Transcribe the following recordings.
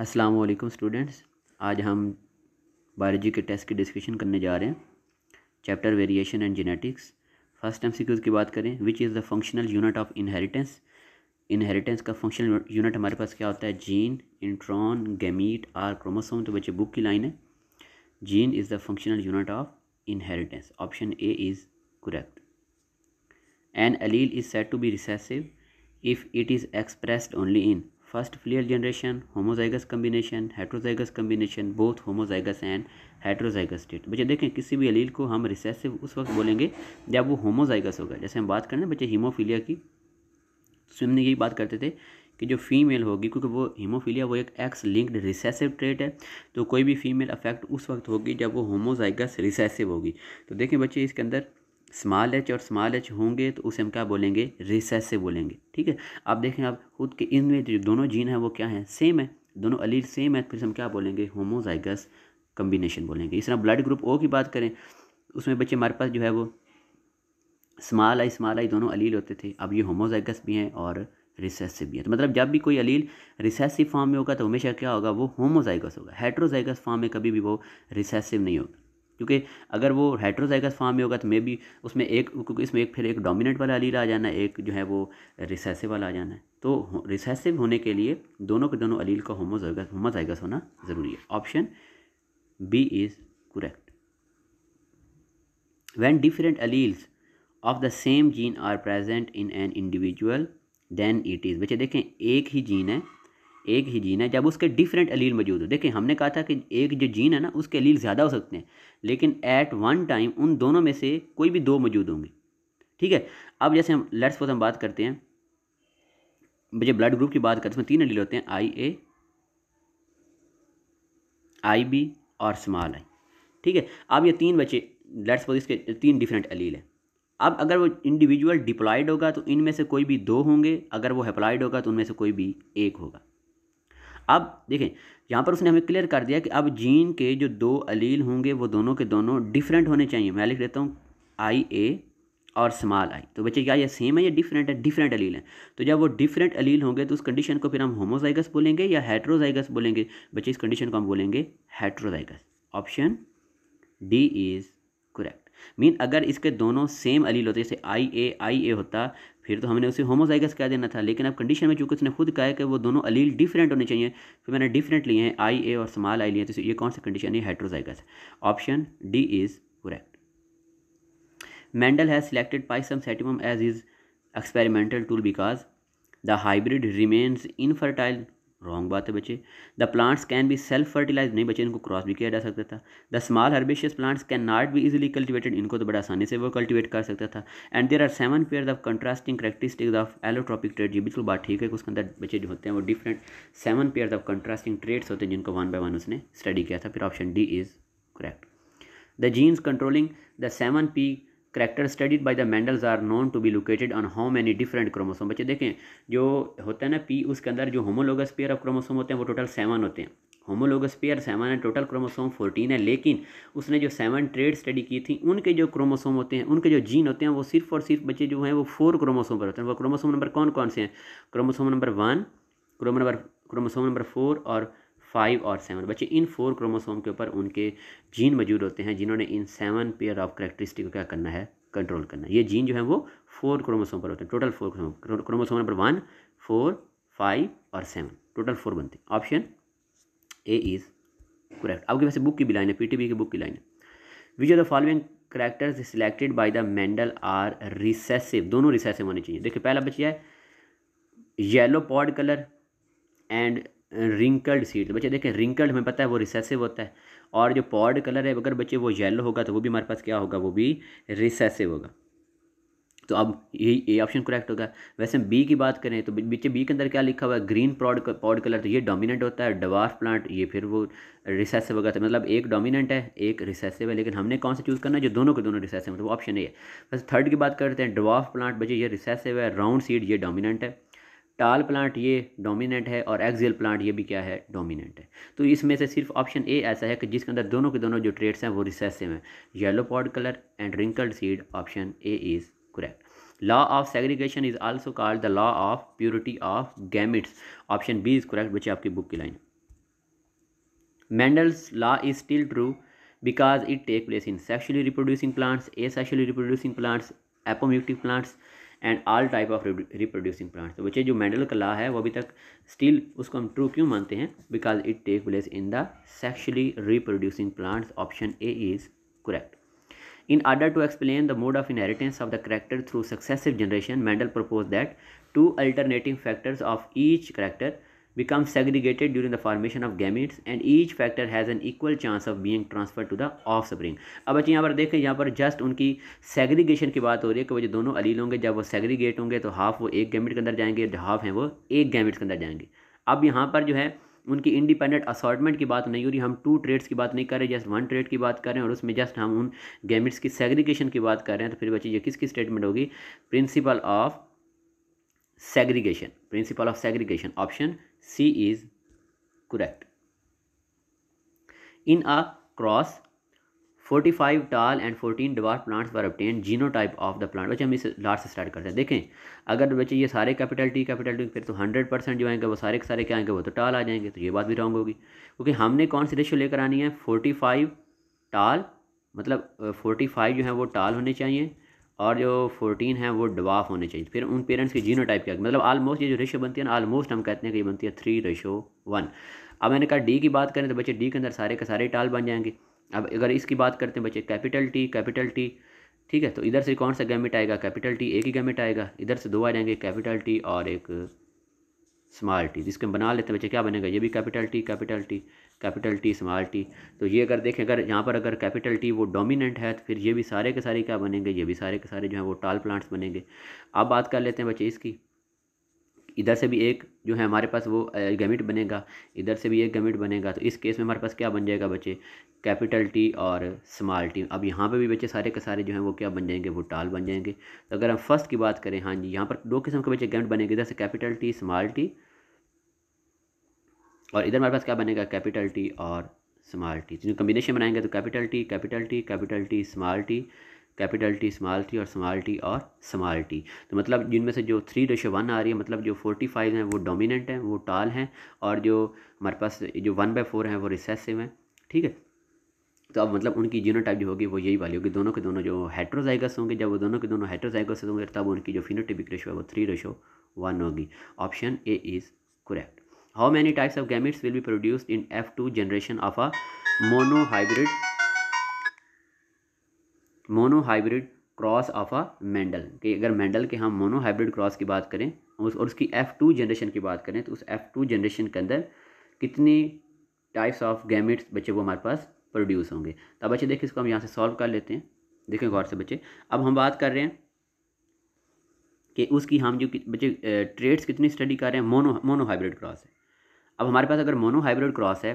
अस्सलाम वालेकुम स्टूडेंट्स आज हम बायोलॉजी के टेस्ट की डिस्कशन करने जा रहे हैं chapter variation and genetics first M की बात करें which is the functional unit of inheritance inheritance का फंक्शनल यूनिट हमारे पास क्या होता है gene intron gamete or chromosome तो बच्चे बुक की लाइन है gene is the functional unit of inheritance option A is correct an allele is said to be recessive if it is expressed only in first filial generation homozygous combination हाइड्रोजाइगस combination both homozygous and hydrozygous state बच्चे देखें किसी भी अलील को हम recessive उस वक्त बोलेंगे जब वो होमोजाइगस होगा जैसे हम बात करें बच्चे हीमोफीलिया की स्विम ने यही बात करते थे कि जो फीमेल होगी क्योंकि वो हीमोफीलिया वो एक एक्स लिंक्ड रिसेसिव ट्रेट है तो कोई भी फीमेल अफेक्ट उस वक्त होगी जब वो होमोजाइगस रिसेसिव होगी तो देखें बच्चे इसके अंदर स्मॉल एच और स्मॉल एच होंगे तो उसे हम क्या बोलेंगे रिसेसिव बोलेंगे ठीक है अब देखें आप खुद के इनमें जो दोनों जीन हैं वो क्या हैं सेम है दोनों अलील सेम है फिर हम क्या बोलेंगे होमोजाइगस कम्बिनेशन बोलेंगे इस तरह ब्लड ग्रुप ओ की बात करें उसमें बच्चे हमारे पास जो है वो स्मॉल आई स्मॉल आई दोनों अलील होते थे अब ये होमोजाइगस भी हैं और रिसेसिव भी है तो मतलब जब भी कोई अलील रिसेसिव फॉर्म में होगा तो हमेशा क्या होगा वो होमोजाइगस होगा हेट्रोजाइगस फॉर्म में कभी भी वो रिसेसिव नहीं होगा क्योंकि अगर वो हाइड्रोजाइगस फॉर्म में होगा तो मे बी उसमें एक क्योंकि इसमें एक फिर एक डोमिनेंट वाला अलील आ जाना एक जो है वो रिसेसिव वाला आ जाना है तो रिसेसिव होने के लिए दोनों के दोनों अलील का होमोजाइगस होमोजाइगस होना ज़रूरी है option B is correct when different alleles of the same gene are present in an individual then it is बच्चे देखें एक ही जीन है एक ही जीन है जब उसके डिफरेंट अलील मौजूद हो देखें हमने कहा था कि एक जो जीन है ना उसके अलील ज़्यादा हो सकते हैं लेकिन एट वन टाइम उन दोनों में से कोई भी दो मौजूद होंगे ठीक है अब जैसे हम लेट्स पोज हम बात करते हैं मुझे ब्लड ग्रुप की बात करते हैं तीन अलील होते हैं आई ए आई बी और स्मॉल आई ठीक है अब ये तीन बच्चे लेट्स पोज इसके तीन डिफरेंट अलील हैं अब अगर वो इंडिविजुअल डिप्लॉयड होगा तो इनमें से कोई भी दो होंगे अगर वो अप्लाइड होगा तो उनमें से कोई भी एक होगा अब देखें यहाँ पर उसने हमें क्लियर कर दिया कि अब जीन के जो दो अलील होंगे वो दोनों के दोनों डिफरेंट होने चाहिए मैं लिख देता हूँ आई ए और स्मॉल आई तो बच्चे क्या ये सेम है या डिफरेंट है डिफरेंट अलील है तो जब वो डिफरेंट अलील होंगे तो उस कंडीशन को फिर हम होमोजाइगस बोलेंगे या हेट्रोजाइगस बोलेंगे बच्चे इस कंडीशन को हम बोलेंगे heterozygous option D is correct mean अगर इसके दोनों सेम अलील होते जैसे आई ए आई ए होता फिर तो हमने उसे होमोजाइगस कह देना था लेकिन अब कंडीशन में चूंकि उसने खुद कहा है कि वो दोनों अलील डिफरेंट होने चाहिए फिर तो मैंने डिफरेंट लिए हैं आई ए और समाल आई लिए तो ये कौन सा कंडीशन है hydrozygous option D is correct Mendel has selected Pisum sativum as is experimental tool because the hybrid remains infertile wrong बात है बच्चे the plants can be self fertilise नहीं बच्चे इनको क्रॉस भी किया जा सकता था the small herbaceous plants can not भी इजिली कल्टिवेटेड इनको तो बड़ा आसानी से वो कल्टिवेट कर सकता था and there are seven pair of contrasting characteristics of allotropic trait जी बिल्कुल बात ठीक है उसके अंदर बच्चे जो होते हैं वो different seven pair of contrasting traits होते हैं जिनको वन बाय वन उसने स्टडी किया था फिर option D is correct the genes controlling the seven pea character studied by the Mendels are known to be located on how many different chromosome बच्चे देखें जो होता है ना पी उसके अंदर जो होमोलोगस पेयर ऑफ क्रोमोसोम होते हैं वो टोटल सेवन होते हैं होमोलोगस पेयर सेवन है टोटल क्रोमोसोम फोर्टीन है लेकिन उसने जो सेवन ट्रेड स्टडी की थी उनके जो क्रोमोसोम होते हैं उनके जो जीन होते हैं वो सिर्फ और सिर्फ बच्चे जो हैं वो फोर क्रोमोसोम पर होते हैं वो क्रोमोसोम नंबर कौन कौन से हैं chromosome number one chrome number chromosome number four और फाइव और सेवन बच्चे इन फोर क्रोमोसोम के ऊपर उनके जीन मौजूद होते हैं जिन्होंने इन सेवन पेयर ऑफ करेक्टरिस्टिक को क्या करना है कंट्रोल करना है ये जीन जो है वो फोर क्रोमोसोम पर होते हैं total four chromosome number one four five और सेवन टोटल फोर बनते हैं ऑप्शन ए इज़ करेक्ट आपके वैसे बुक की भी लाइन है पीटीबी की बुक की लाइन है which are the following characters selected by the Mendel are recessive दोनों रिसेसिव होने चाहिए देखिए पहला बच्चा है yellow pod colour and wrinkled seeds बच्चे देखें रिंकल्ड हमें पता है वो रिसेसिव होता है और जो पॉड कलर है अगर बच्चे वो येलो होगा तो वो भी हमारे पास क्या होगा वो भी रिसेसिव होगा तो अब यही ए ऑप्शन करेक्ट होगा वैसे हम बी की बात करें तो बच्चे बी के अंदर क्या लिखा हुआ है ग्रीन प्रॉड पॉड कलर तो ये डोमिनेंट होता है डवार्फ प्लांट ये फिर वो रिसेसिव होगा तो मतलब एक डोमिनेंट है एक रिसेसिव है लेकिन हमने कौन सा चूज़ करना है जो दोनों के दोनों रिसेसिव मतलब ऑप्शन ए है बस थर्ड की बात करते हैं डवार्फ प्लांट बच्चे ये रिसेसिव है राउंड सीड ये डोमिनेंट है टाल प्लांट ये डोमिनेंट है और एक्जेल प्लांट ये भी क्या है डोमिनेंट है तो इसमें से सिर्फ ऑप्शन ए ऐसा है कि जिसके अंदर दोनों के दोनों जो ट्रेड्स हैं वो रिसेसिव हैं yellow pod colour and wrinkled seed option A is correct law of segregation is also called the law of purity of gametes option B is correct बच्चे आपकी बुक की line Mendel's law is still true because it take place in sexually reproducing plants asexually reproducing plants apomictic plants and all type of reproducing plants बच्चे जो Mendel का law है वो अभी तक स्टिल उसको हम ट्रू क्यों मानते हैं because it take place in the sexually reproducing plants option A is correct in order to explain the mode of inheritance of the character through successive generation Mendel propose that two alternative factors of each character become segregated during the formation of gametes and each factor has an equal chance of being transferred to the offspring अब बच्चे यहाँ पर देखें यहाँ पर just उनकी segregation की बात हो रही है कि वो जो दोनों अलील होंगे जब वो सेग्रीगेट होंगे तो हाफ वो एक गैमिट के अंदर जाएंगे जो हाफ हैं वो एक गैमिट्स के अंदर जाएंगे अब यहाँ पर जो है उनकी इंडिपेंडेंट असॉटमेंट की बात नहीं हो रही हम टू ट्रेड्स की बात नहीं कर रहे जस्ट वन ट्रेड की बात कर रहे हैं और उसमें जस्ट हम उन गैमिट्स की सेग्रीगेशन की बात कर रहे हैं तो फिर बच्चे ये किसकी स्टेटमेंट होगी principle of segregation principle of segregation option C is correct. In a cross, 45 tall and 14 dwarf plants पर obtain type of the plant बच्चे हम इस लाट से स्टार्ट करते हैं देखें अगर बच्चे ये सारे कैपिटल टी कैपिटल टी फिर तो 100 परसेंट जो आएंगे वो सारे के सारे क्या आएंगे वो तो टाल आ जाएंगे तो ये बात भी रॉन्ग होगी क्योंकि हमने कौन सी रेशो लेकर आनी है 45 टाल मतलब 45 जो है वो टाल होने चाहिए और जो फोर्टीन है वो डवाफ होने चाहिए फिर उन पेरेंट्स की जीनो टाइप क्या मतलब आलमोस्ट ये जो रेशो बनती है ना आलमोस्ट हम कहते हैं कि ये बनती है थ्री रेशो वन अब मैंने कहा डी की बात करें तो बच्चे डी के अंदर सारे के सारे टाल बन जाएंगे अब अगर इसकी बात करते हैं बच्चे कैपिटल टी कैपिटल टी ठीक है तो इधर से कौन सा गैमिट आएगा कैपिटल टी एक ही गैमिट आएगा इधर से दो आ जाएंगे कैपिटल टी और एक स्मॉल टी जिसके बना लेते हैं बच्चे क्या बनेगा ये भी capital T capital T capital T small T तो ये अगर देखें अगर यहाँ पर अगर कैपिटल टी वो डोमिनेंट है तो फिर ये भी सारे के सारे क्या बनेंगे ये भी सारे के सारे जो हैं वो टाल प्लांट्स बनेंगे अब बात कर लेते हैं बच्चे इसकी इधर से भी एक जो है हमारे पास वो गमिट बनेगा इधर से भी एक गमिट बनेगा तो इस केस में हमारे पास क्या बन जाएगा बच्चे कैपिटल टी और स्मॉल टी अब यहाँ पे भी बच्चे सारे के सारे जो हैं वो क्या बन जाएंगे वो टाल बन जाएंगे तो अगर हम फर्स्ट की बात करें हाँ जी यहाँ पर दो किस्म के बच्चे गमिट बनेंगे इधर से कैपिटल टी स्मॉल टी और इधर हमारे पास क्या बनेगा कैपिटल टी और स्मॉल टी तो जिन्हें कम्बिनेशन बनाएंगे तो capital T capital T capital T small T capital T small T और स्मॉल टी और स्मॉल टी तो मतलब जिनमें से जो थ्री रेशो वन आ रही है मतलब जो फोर्टी फाइव हैं वो डोमिनेंट हैं वो टॉल हैं और जो हमारे पास जो वन बाई फोर हैं वो रिसेसिव हैं ठीक है तो अब मतलब उनकी जीनोटाइप जो होगी वो यही वाली होगी दोनों के दोनों जो हेट्रोजाइगस होंगे जब वो दोनों के दोनों हेट्रोजाइगस होंगे तब उनकी जो फिनोटिपिक रेशो है वो थ्री रेशो वन होगी option A is correct how many types of gametes will be produced in F two generation a monohybrid monohybrid cross of a Mendel कि अगर मेंडल के हम मोनोहाइब्रिड क्रॉस की बात करें उस और उसकी एफ़ टू जनरेशन की बात करें तो उस एफ़ टू जनरेशन के अंदर कितनी टाइप्स ऑफ गैमिट्स बच्चे को हमारे पास प्रोड्यूस होंगे तो बच्चे देखिए इसको हम यहाँ से सॉल्व कर लेते हैं देखें गौर से बच्चे अब हम बात कर रहे हैं कि उसकी हम जो बच्चे ट्रेड्स कितनी स्टडी कर रहे हैं मोनो मोनोहाइब्रिड क्रॉस है अब हमारे पास अगर मोनो हाइब्रिड क्रॉस है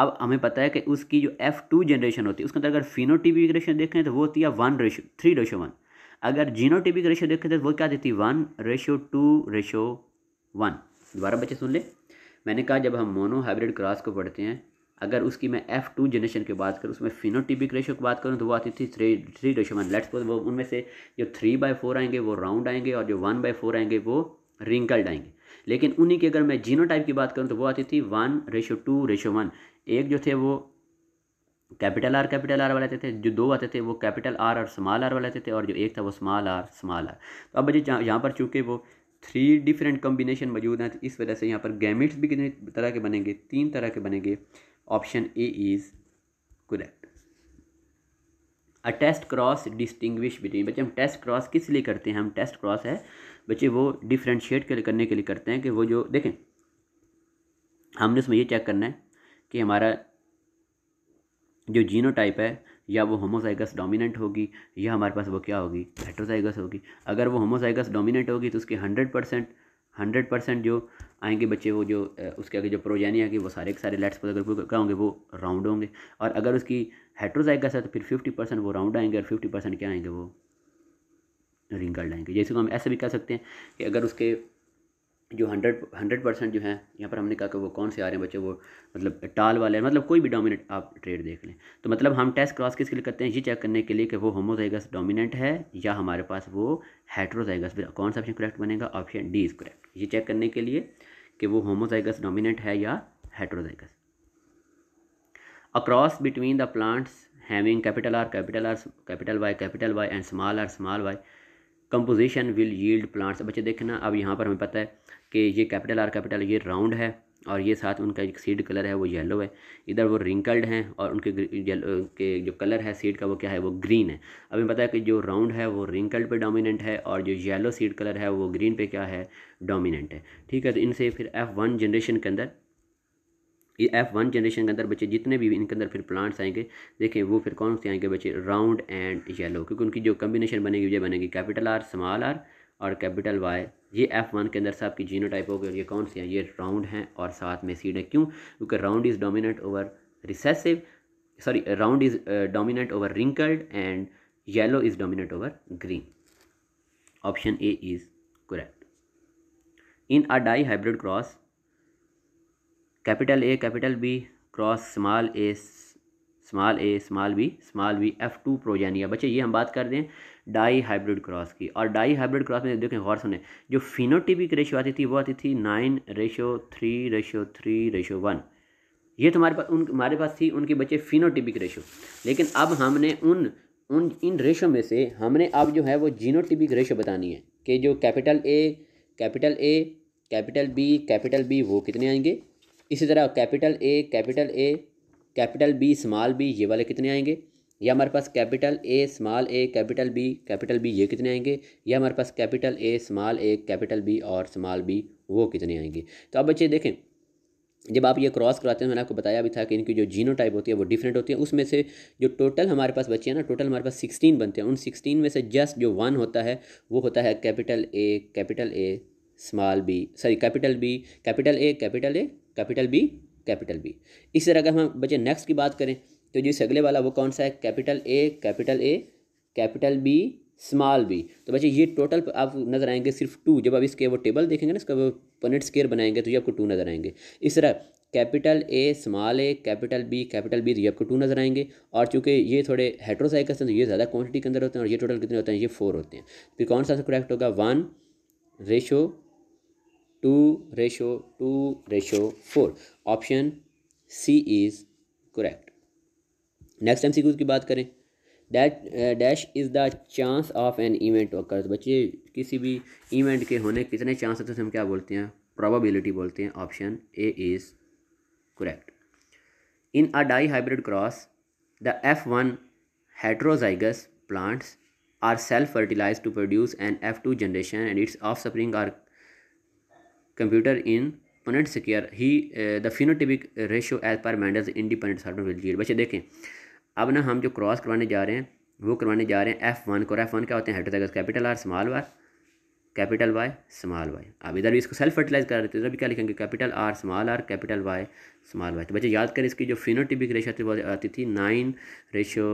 अब हमें पता है कि उसकी जो एफ टू जनरेशन होती है उसके अंदर अगर फिनोटिपिक रेशो देखें तो वो होती है one ratio three ratio one अगर जीनोटिपिक रेशो देखें तो वो क्या देती है one ratio two ratio one दोबारा बच्चे सुन ले मैंने कहा जब हम मोनो हाइब्रिड क्रॉस को पढ़ते हैं अगर उसकी मैं एफ टू जनरेशन की बात करूँ उसमें फिनोटिपिक रेशो की बात करूँ तो वो आती थी three three ratio one let's वो उनमें से जो थ्री बाई फोर आएंगे वो राउंड आएंगे और जो वन बाई फोर आएंगे वो रिंकल्ड आएंगे लेकिन उन्हीं की अगर मैं जीनो टाइप की बात करूँ तो वो आती थी one ratio two ratio one एक जो थे वो कैपिटल आर कैपिटल आर वाले आते थे जो दो आते थे वो कैपिटल आर और स्मॉल आर वाले आते थे और जो एक था वो स्मॉल आर स्मॉल आर तो अब जो यहाँ पर चूँकि वो थ्री डिफरेंट कम्बिनेशन मौजूद हैं तो इस वजह से यहाँ पर गैमिट्स भी कितने तरह के बनेंगे तीन तरह के बनेंगे option A is correct a test cross distinguish between बच्चे हम टेस्ट क्रॉस किस लिए करते हैं हम टेस्ट क्रॉस है बच्चे वो डिफ्रेंशिएट करने के लिए करते हैं कि वो जो देखें हमने इसमें ये चेक करना है कि हमारा जो जीनो टाइप है या वो होमोसाइगस डोमिनेंट होगी या हमारे पास वो क्या होगी हेट्रोसाइगस होगी अगर वो होमोसाइगस डोमिनेंट होगी तो उसके हंड्रेड परसेंट हंड्रेड परसेंट जो आएंगे बच्चे वो जो उसके आगे जो प्रोजेनी आएगी वो सारे के सारे लेट्स अगर क्या होंगे वो राउंड होंगे और अगर उसकी हेट्रोजाइगस है तो फिर फिफ्टी परसेंट वो राउंड आएंगे और फिफ्टी परसेंट क्या आएंगे वो रिंगल लाएंगे जैसे को हम ऐसे भी कह सकते हैं कि अगर उसके जो हंड्रेड हंड्रेड परसेंट जो है यहाँ पर हमने कहा कि वो कौन से आ रहे हैं बच्चे वो मतलब टाल वाले हैं मतलब कोई भी डोमिनेंट आप ट्रेड देख लें तो मतलब हम टेस्ट क्रॉस किसके लिए करते हैं ये चेक करने के लिए कि वो होमोजाइगस डोमिनेंट है या हमारे पास वो हेट्रोजाइगस कौन सा ऑप्शन करेक्ट बनेगा ऑप्शन डी इज़ करेक्ट ये चेक करने के लिए कि वो होमोजाइगस डोमिनेंट है या heterozygous a cross between the plants having capital R capital R capital Y capital Y and small R small Y composition will yield plants बच्चे देखना अब यहाँ पर हमें पता है कि ये कैपिटल आर कैपिटल ये राउंड है और ये साथ उनका एक सीड कलर है वो येलो है इधर वो रिंकल्ड हैं और उनके के जो कलर है सीड का वो क्या है वो ग्रीन है अभी पता है कि जो राउंड है वो रिंकल्ड पे डोमिनेंट है और जो येलो सीड कलर है वो ग्रीन पे क्या है डोमिनेंट है ठीक है तो इनसे फिर एफ़ वन जनरेशन के अंदर ये एफ़ वन जनरेशन के अंदर बच्चे जितने भी इनके अंदर फिर प्लांट्स आएंगे देखें वो फिर कौन से आएंगे बच्चे राउंड एंड येलो क्योंकि उनकी जो कम्बिनेशन बनेगी ये बनेगी कैपिटल आर स्मॉल आर और कैपिटल वाई ये एफ़ वन के अंदर से आपकी जीनो टाइप होगी और ये कौन से हैं ये राउंड हैं और साथ में सीड है क्यों क्योंकि round is dominant over recessive sorry round is dominant over wrinkled and yellow is dominate over green option A is correct in a dihybrid cross capital A capital B cross small A small A small B small B F two progeny बच्चे ये हम बात कर दें die dihybrid cross की और die dihybrid cross में देखें गौर सुने जो फिनोटिपिक रेशो आती थी वो आती थी nine ratio three ratio three ratio one ये तुम्हारे पास उन हमारे पास थी उनके बच्चे फिनोटिपिक रेशो लेकिन अब हमने उन उन इन रेशो में से हमने अब जो है वो जीनोटिपिक रेशो बतानी है कि जो capital A capital A capital B capital B वो कितने आएंगे इसी तरह capital A capital A capital B small B ये वाले कितने आएंगे या हमारे पास capital A small A capital B capital B ये कितने आएंगे या हमारे पास capital A small A capital B और स्मॉल बी वो कितने आएंगे तो अब बच्चे देखें जब आप ये क्रॉस कराते हैं मैंने आपको बताया भी था कि इनकी जो जीनो टाइप होती है वो डिफरेंट होती है उसमें से जो टोटल हमारे पास बच्चे हैं ना टोटल हमारे पास सिक्सटीन बनते हैं उन सिक्सटीन में से जस्ट जो वन होता है वो होता है capital A capital A small B sorry capital B capital A capital A capital B capital B इसी तरह अगर हम बच्चे नेक्स्ट की बात करें तो जिससे अगले वाला वो कौन सा है capital A capital A capital B small B तो बच्चे ये टोटल आप नजर आएंगे सिर्फ टू जब आप इसके वो टेबल देखेंगे ना इसका वो पनेट स्केयर बनाएंगे तो ये आपको टू नजर आएंगे इस तरह capital A small A capital B capital B तो ये आपको टू नजर आएंगे और चूंकि ये थोड़े हेट्रोसाइकल्स हैं तो ये ज़्यादा क्वान्टिटी के अंदर होते हैं और ये टोटल कितने होते हैं ये फोर होते हैं फिर तो कौन सा करेक्ट होगा one ratio two ratio two ratio four option C is correct next M की बात करें that dash is the chance of an event occur बच्चे किसी भी इवेंट के होने कितने चांस होते हैं हम क्या बोलते हैं प्रॉबिलिटी बोलते हैं option A is correct in a dihybrid cross the F one heterozygous plants are self fertilise to produce an F two generation and its offspring are computer in opponent secure ही the phenotypic ratio as per per independent independent solvent बच्चे देखें अब ना हम जो cross करवाने जा रहे हैं वो करवाने जा रहे हैं एफ़ वन को एफ़ वन क्या होते हैं hydrozygous capital R small R capital Y small Y अब इधर भी इसको सेल्फ फर्टिलाइज कर रहे थे इधर भी क्या लिखेंगे capital R small R capital Y small Y तो बच्चे याद करें इसकी जो फिनोटिपिक रेशो थी वो आती थी nine ratio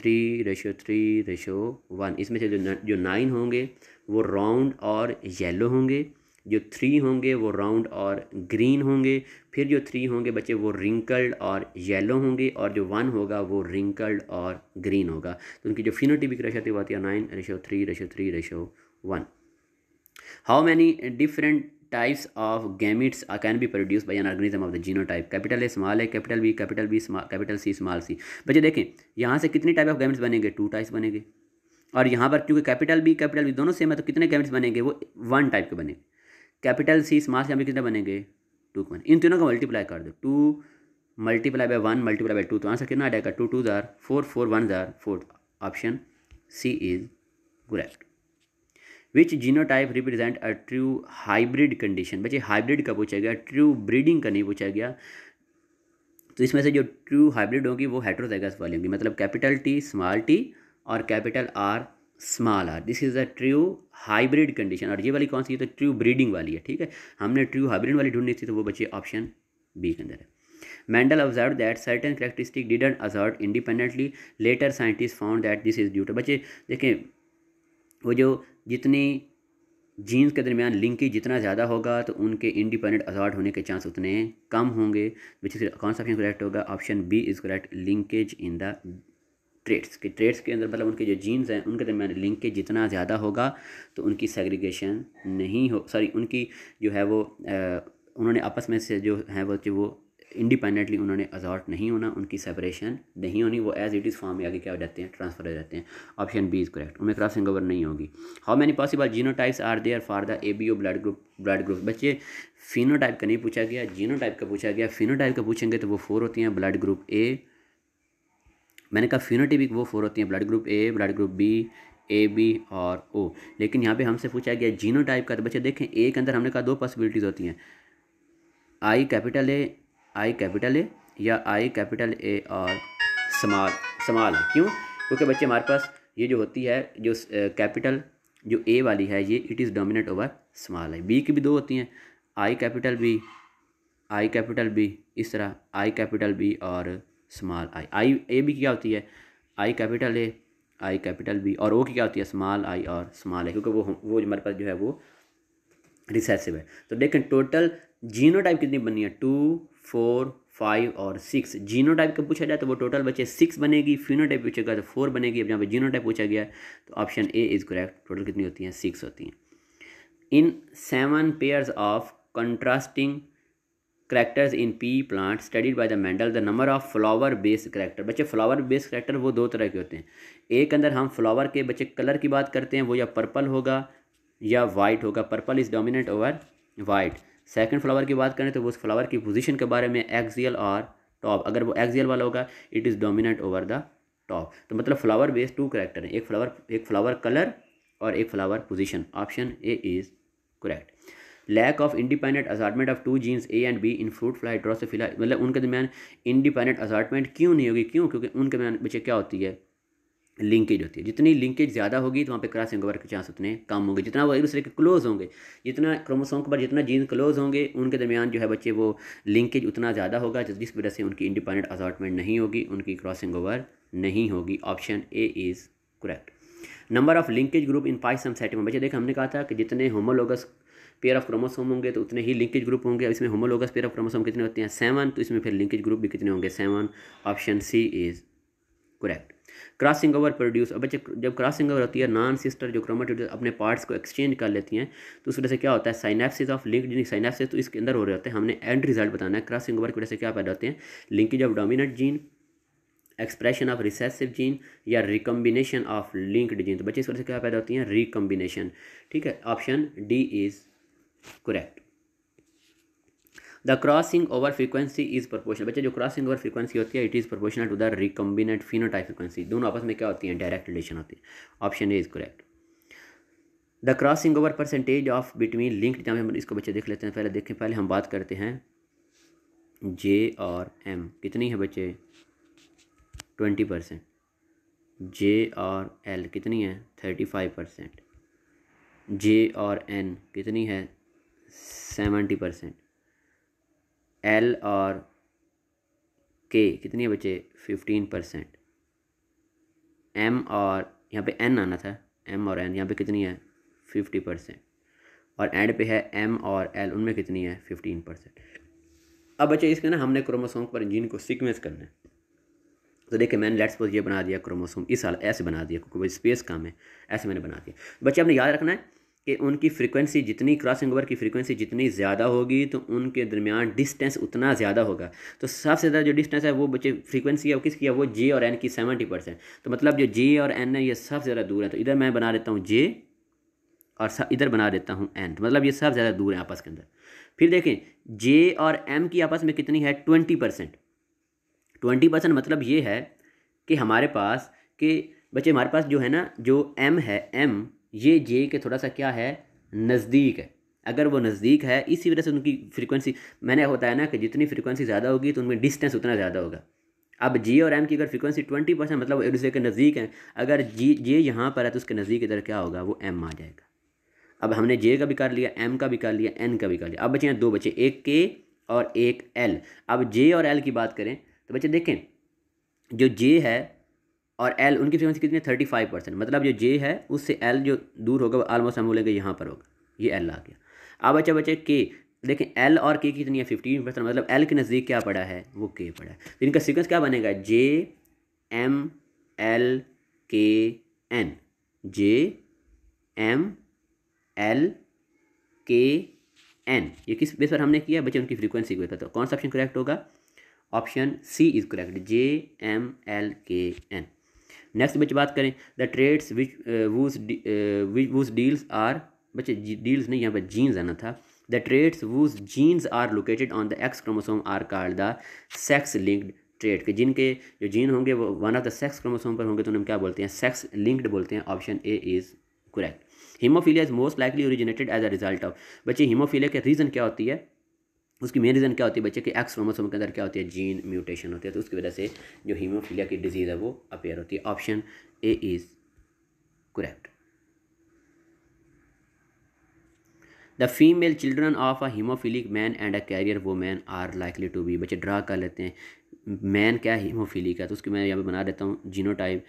three ratio three ratio one इसमें से जो जो नाइन होंगे वो राउंड और येलो होंगे जो थ्री होंगे वो राउंड और ग्रीन होंगे फिर जो थ्री होंगे बच्चे वो रिंकल्ड और येलो होंगे और जो वन होगा वो रिंकल्ड और ग्रीन होगा तो उनकी जो फिनोटिपिक रेशो थी वो आती है nine ratio three ratio three ratio one how many different types types uh can can produce by an an of the genotype capital A small है capital B capital B small capital C small C बच्चे देखें यहाँ से कितने type of gametes बनेंगे two types बनेंगे और यहाँ पर क्योंकि कैपिटल बी कैपिटल बी दोनों सेम है तो कितने गैमिट्स बनेंगे वो वन टाइप के बनेंगे कैपिटल सी स्मॉल यहाँ पे कितने बनेंगे टू वन इन तीनों का मल्टीप्लाई कर दो two multiply by one multiply by two तो आंसर कितना आएगा टू टू ज़ार फोर फोर वन ज़ार four option C is correct which genotype represent a true hybrid condition बच्चे हाइब्रिड का पूछा गया ट्रू ब्रीडिंग का नहीं पूछा गया तो इसमें से जो ट्रू हाइब्रिड होगी वो हेट्रोजाइगस वाली होगी मतलब कैपिटल टी स्मॉल टी और capital R small R this is a true hybrid condition और ये वाली कौन सी है तो ट्रू ब्रीडिंग वाली है ठीक है हमने ट्रू हाइब्रिड वाली ढूंढनी थी तो वो बच्चे ऑप्शन बी के अंदर है Mendel observe that certain characteristic didn't assert independently later scientist found that this is due to बच्चे देखें वो जो जितनी जीन्स के दरमियान लिंकेज जितना ज़्यादा होगा तो उनके इंडिपेंडेंट अजॉर्ट होने के चांस उतने कम होंगे बच्चे कौन सा ऑप्शन करेक्ट होगा option B is correct linkage in the traits के ट्रेड्स के अंदर मतलब उनके जो जीन्स हैं उनके दरमियान लिंकेज जितना ज़्यादा होगा तो उनकी सेग्रीगेशन नहीं हो सॉरी उनकी जो है वो आ, उन्होंने आपस में से जो है वो जो वो इंडिपेंडेंटली उन्होंने अजॉर्ट नहीं होना उनकी सेपरेशन नहीं होनी वो एज इट इज़ फॉर्म में आगे क्या हो जाते हैं ट्रांसफर हो जाते हैं ऑप्शन बी इज़ करेक्ट उनमें क्रॉसिंग ओवर नहीं होगी how many possible types are there for the A B O blood group blood group बच्चे टाइप का नहीं पूछा गया टाइप का पूछा गया टाइप का पूछेंगे तो वो फोर होती हैं ब्लड ग्रुप ए मैंने कहा फिनोटिपिक वो फोर होती हैं blood group A blood group B A B और ओ लेकिन यहाँ पे हमसे पूछा गया जीनो टाइप का तो बच्चे देखें ए के अंदर हमने कहा दो पॉसिबिलिटीज़ होती हैं I capital A I capital ए या आई कैपिटल ए और समाल समाल है क्यों क्योंकि बच्चे हमारे पास ये जो होती है जो कैपिटल जो ए वाली है ये it is dominate over small है बी की भी दो होती हैं I capital B I capital B इस तरह आई कैपिटल बी और स्मॉल आई आई ए भी क्या होती है I capital A I capital B और ओ की क्या होती है स्मॉल आई और स्मॉल ए क्योंकि वो वो हमारे पास जो है वो रिसेसिव है तो देखें टोटल जीनो टाइप कितनी बनी है टू फोर फाइव और सिक्स जीनो टाइप का पूछा जाए तो वो टोटल बचे सिक्स बनेगी फिनो टाइप पूछा गया तो फोर बनेगी अब यहाँ पर जीनो टाइप पूछा गया तो option A is correct total कितनी होती हैं सिक्स होती हैं in seven pairs of contrasting characters in pea plant studied by the Mendel the number of flower based character बच्चे फ्लावर बेस्ड करैक्टर वो दो तरह के होते हैं एक अंदर हम फ्लावर के बच्चे कलर की बात करते हैं वो या पर्पल होगा या वाइट होगा purple is dominant over white second flower की बात करें तो वो उस फ्लावर की पोजीशन के बारे में एक्सियल और टॉप अगर वो एक्सियल वाला होगा it is dominant over the top तो मतलब फ्लावर बेस टू करैक्टर हैं एक फ्लावर एक फ्लावर कलर और एक flower position option A is correct lack of independent assortment of two genes A and B in fruit fly Drosophila मतलब उनके दरमियान इंडिपेंडेंट असार्टमेंट क्यों नहीं होगी क्यों क्योंकि उनके दरमियान बच्चे क्या होती है लिंकेज होती है जितनी लिंकेज ज़्यादा होगी तो वहाँ पे क्रॉसिंग ओवर के चांस उतने कम होंगे जितना वो एक दूसरे के क्लोज होंगे जितना क्रोमोसोम के बाद जितना जीन क्लोज होंगे उनके दरमियान जो है बच्चे वो लिंकेज उतना ज़्यादा होगा जिस वजह से उनकी इंडिपेंडेंट असार्टमेंट नहीं होगी उनकी क्रॉसिंग ओवर नहीं होगी option A is correct number of linkage group in Pisum में बच्चे देख हमने कहा था कि जितने होमोलोगस पेयर ऑफ क्रोमोसोम होंगे तो उतने ही लिंकेज ग्रुप होंगे इसमें होमोलोगस पेयर ऑफ क्रोमोसोम कितने होते हैं सेवन तो इसमें फिर लिंकेज ग्रुप भी कितने होंगे seven option C is correct crossing over produce अब बच्चे जब क्रॉसिंग ओवर होती है नॉन सिस्टर जो क्रोमेटोड अपने पार्ट्स को एक्सचेंज कर लेती हैं तो उस वजह से क्या होता है साइनेप्सिस ऑफ लिंक्ड साइनेप्सिस तो इसके अंदर हो रहे होते हैं हमने एंड रिजल्ट बताना है क्रॉसिंग ओवर की वजह से क्या पैदा होते हैं linkage of dominant gene expression of recessive gene या रिकम्बिनेशन ऑफ लिंक्ड जीन तो बच्चे इस वजह से क्या पैदा होती हैं रिकम्बिनेशन ठीक है option D is correct the crossing over frequency is proportional बच्चे जो क्रॉसिंग ओवर फ्रीक्वेंसी होती है it is proportional to the recombinant phenotype frequency दोनों आपस में क्या होती है डायरेक्ट रिलेशन होती है option A is correct the crossing over percentage of between linked जहाँ हम इसको बच्चे देख लेते हैं पहले देखें पहले हम बात करते हैं जे और एम कितनी है बच्चे ट्वेंटी परसेंट जे और एल कितनी है थर्टी फाइव परसेंट जे और एन कितनी है सेवेंटी परसेंट एल और के कितने बचे फिफ्टीन परसेंट एम और यहाँ पे एन आना था एम और एन यहाँ पे कितनी है फिफ्टी परसेंट और एंड पे है एम और एल उनमें कितनी है फिफ्टीन परसेंट अब बच्चे इसके ना हमने क्रोमोसोम पर जीन को सिक्वेंस करना है तो देखिए मैंने लेट्स सपोज ये बना दिया क्रोमोसोम इस साल ऐसे बना दिया क्योंकि स्पेस काम है ऐसे मैंने बना दिया बच्चे आपने याद रखना है कि उनकी फ्रीक्वेंसी जितनी क्रॉसिंग ओवर की फ्रीक्वेंसी जितनी ज़्यादा होगी तो उनके दरमियान डिस्टेंस उतना ज़्यादा होगा तो सबसे ज़्यादा जो डिस्टेंस है वो बच्चे फ्रीक्वेंसी है वो किसकी है वो जे और एन की सेवेंटी परसेंट तो मतलब जो जे और एन है ये सबसे ज़्यादा दूर है तो इधर मैं बना देता हूँ जे और इधर बना देता हूँ एन तो मतलब ये सब ज़्यादा दूर है आपस के अंदर फिर देखें जे और एम की आपस में कितनी है ट्वेंटी परसेंट ट्वेंटी परसेंट मतलब ये है कि हमारे पास कि बच्चे हमारे पास जो है ना जो एम है एम ये जे के थोड़ा सा क्या है नज़दीक है अगर वो नज़दीक है इसी वजह से उनकी फ्रीक्वेंसी मैंने बताया ना कि जितनी फ्रीक्वेंसी ज़्यादा होगी तो उनमें डिस्टेंस उतना ज़्यादा होगा अब जी और एम की अगर फ्रीक्वेंसी ट्वेंटी परसेंट मतलब एक दूसरे के नज़दीक है अगर जी जे यहाँ पर है तो उसके नज़दीक इधर क्या होगा वो एम आ जाएगा अब हमने जे का भी कर लिया एम का भी कर लिया एन का भी कर लिया अब बचे हैं दो बच्चे एक के और एक एल अब जे और एल की बात करें तो बच्चे देखें जो जे है और एल उनकी फ्रीक्वेंसी कितनी है थर्टी फाइव परसेंट मतलब जो जे है उससे एल जो दूर होगा वो ऑलमोस्ट हम बोलेंगे यहाँ पर होगा ये एल आ गया अब अच्छा बच्चे के देखें एल और के कितनी है फिफ्टीन परसेंट मतलब एल के नज़दीक क्या पड़ा है वो के पड़ा है तो इनका सीक्वेंस क्या बनेगा J M L K N J M L K N ये किस बेस पर हमने किया बच्चे उनकी फ्रीक्वेंसी को तो कौन सा ऑप्शन करेक्ट होगा option C is correct J M L K N next बच्चे बात करें the traits which whose whose deals are बच्चे डील्स नहीं यहाँ पर जीन्स आना था the traits whose genes are located on the X chromosome are called the sex linked trait के जिनके जो जीन होंगे वो one of the sex chromosome पर होंगे तो उन्हें क्या बोलते हैं सेक्स लिंक्ड बोलते हैं option A is correct haemophilia is most likely originated as a result of बच्चे हीमोफीलिया के रीज़न क्या होती है उसकी मेन रीज़न क्या होती है बच्चे के एक्स क्रोमोसोम के अंदर क्या होती है जीन म्यूटेशन होती है तो उसकी वजह से जो हीमोफीलिया की डिजीज़ है वो अपेयर होती है option A is correct the female children of a haemophilic man and a carrier woman are likely to be बच्चे ड्रा कर लेते हैं मैन क्या है है तो उसकी मैं यहाँ पर बना देता हूँ genotype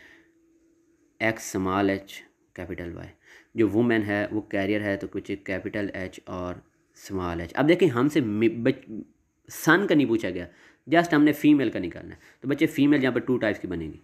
X small H capital Y जो वुमेन है वो कैरियर है तो कुछ कैपिटल एच और स्मॉल एच अब देखें हमसे सन का नहीं पूछा गया जस्ट हमने फीमेल का निकालना है तो बच्चे फीमेल यहाँ पर टू टाइप्स की बनेगी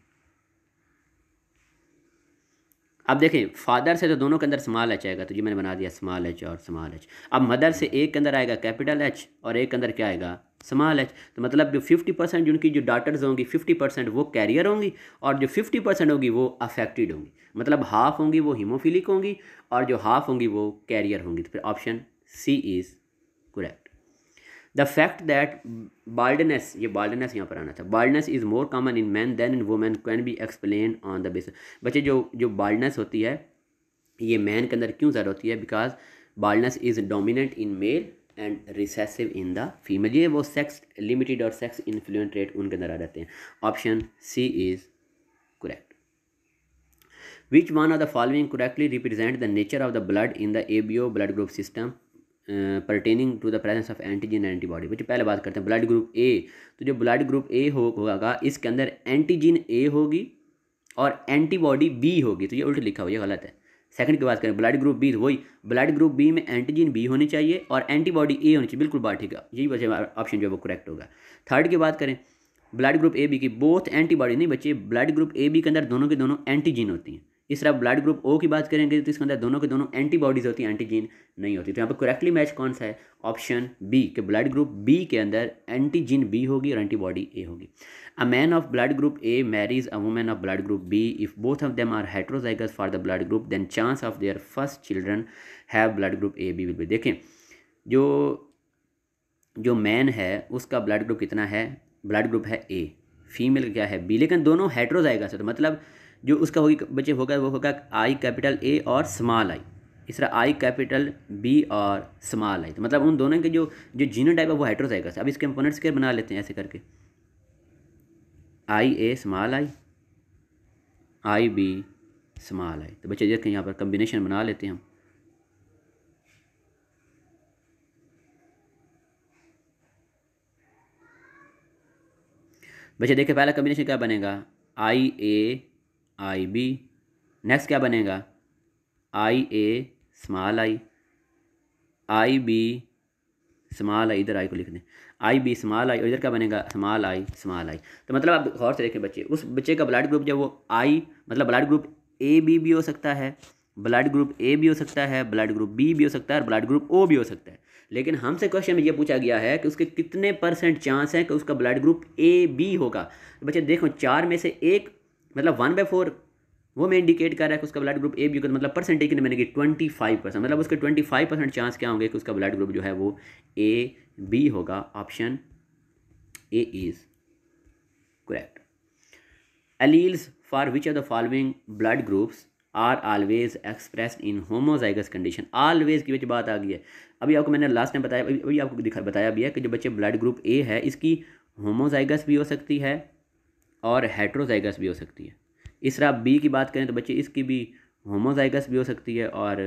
अब देखें फादर से तो दोनों के अंदर स्मॉल एच आएगा तो जी मैंने बना दिया स्मॉल एच और स्मॉल एच अब मदर से एक के अंदर आएगा कैपिटल एच और एक के अंदर क्या आएगा स्मॉल एच तो मतलब जो फिफ्टी परसेंट जिनकी जो डॉटर्स होंगी फिफ्टी परसेंट वो कैरियर होंगी और जो फिफ्टी परसेंट होगी वो अफेक्टेड होंगी मतलब हाफ होंगी वो हीमोफिलिक होंगी और जो हाफ होंगी वो कैरियर होंगी तो फिर option C is correct the fact that baldness ये बाल्डनेस यहाँ पर आना था baldness is more common in man than in women can be explain on the basis बच्चे जो जो बाल्डनेस होती है ये मैन के अंदर क्यों ज़्यादा होती है because baldness is dominant in male and recessive in the female ये वो सेक्स लिमिटेड और सेक्स इन्फ्लुएंट रेट उनके अंदर आ जाते हैं option C is correct which one of the following correctly represent the nature of the blood in the A B O blood group system pertaining to the presence of antigen antibody बच्चे पहले बात करते हैं blood group ए तो जो blood group ए होगा इसके अंदर एंटीजिन ए होगी और एंटीबॉडी बी होगी तो ये उल्ट लिखा हुआ ये गलत है सेकंड की बात करें ब्लड ग्रुप बी वही ब्लड ग्रुप बी में एंटीजन बी होनी चाहिए और एंटीबॉडी ए होनी चाहिए बिल्कुल बात ठीक है यही वजह ऑप्शन जो है वो करेक्ट होगा थर्ड की बात करें ब्लड ग्रुप ए बी की बोथ एंटीबॉडी नहीं बच्चे ब्लड ग्रुप ए बी के अंदर दोनों के दोनों एंटीजिन होती हैं तीसरा ब्लड ग्रुप ओ की बात करेंगे तो इसके अंदर दोनों के दोनों एंटीबॉडीज़ होती हैं एंटीजीन नहीं होती तो यहाँ पर करेक्टली मैच कौन सा है ऑप्शन बी के ब्लड ग्रुप बी के अंदर एंटीजीन बी होगी और एंटीबॉडी ए होगी a man of blood group A marries a women of blood group B if both of them are heterozygous for the blood group then chance of their first children have blood group A B will be देखें जो जो man है उसका blood group कितना है blood group है a female क्या है बी लेकिन दोनों हेट्रोजाइगस है तो मतलब जो उसका होगी बचे होगा वो होगा आई कैपिटल ए और स्मॉल आई तीसरा आई कैपिटल बी और स्मॉल आई तो मतलब उन दोनों के जो जो जीनो टाइप है वो हाइड्रोसाइकस अब इसके कंपोनेंट्स के बना लेते हैं ऐसे करके I A small I I B small I तो बच्चे देखें यहाँ पर कम्बिनेशन बना लेते हैं हम बच्चे देखिए पहला कम्बिनेशन क्या बनेगा I A I B next क्या बनेगा I A small I I B small I इधर आई को लिख दें आई बी स्मॉल आई और इधर क्या बनेगा स्मॉल आई स्मॉल आई तो मतलब आप गौर से देखें बच्चे उस बच्चे का ब्लड ग्रुप जब वो आई मतलब ब्लड ग्रुप ए बी भी हो सकता है ब्लड ग्रुप ए भी हो सकता है ब्लड ग्रुप बी भी हो सकता है और ब्लड ग्रुप ओ भी हो सकता है लेकिन हमसे क्वेश्चन में ये पूछा गया है कि उसके कितने परसेंट चांस हैं कि उसका ब्लड ग्रुप ए बी होगा तो बच्चे देखो चार में से एक मतलब वन बाई फोर वो मैं इंडिकेट कर रहा है कि उसका ब्लड ग्रुप ए बी मतलब परसेंटेज ने मैंने कि ट्वेंटी फाइव परसेंट मतलब उसके ट्वेंटी फाइव परसेंट चांस क्या होंगे कि उसका ब्लड ग्रुप जो है वो ए बी होगा option A is correct alleles for which are the following blood groups are always express in homozygous condition always की वजह बात आ गई है अभी आपको मैंने लास्ट टाइम बताया अभी, अभी आपको दिखा बताया भी है कि जो बच्चे ब्लड ग्रुप ए है इसकी होमोजाइगस भी हो सकती है और हेट्रोजाइगस भी हो सकती है इस तरह बी की बात करें तो बच्चे इसकी भी होमोजाइगस भी हो सकती है और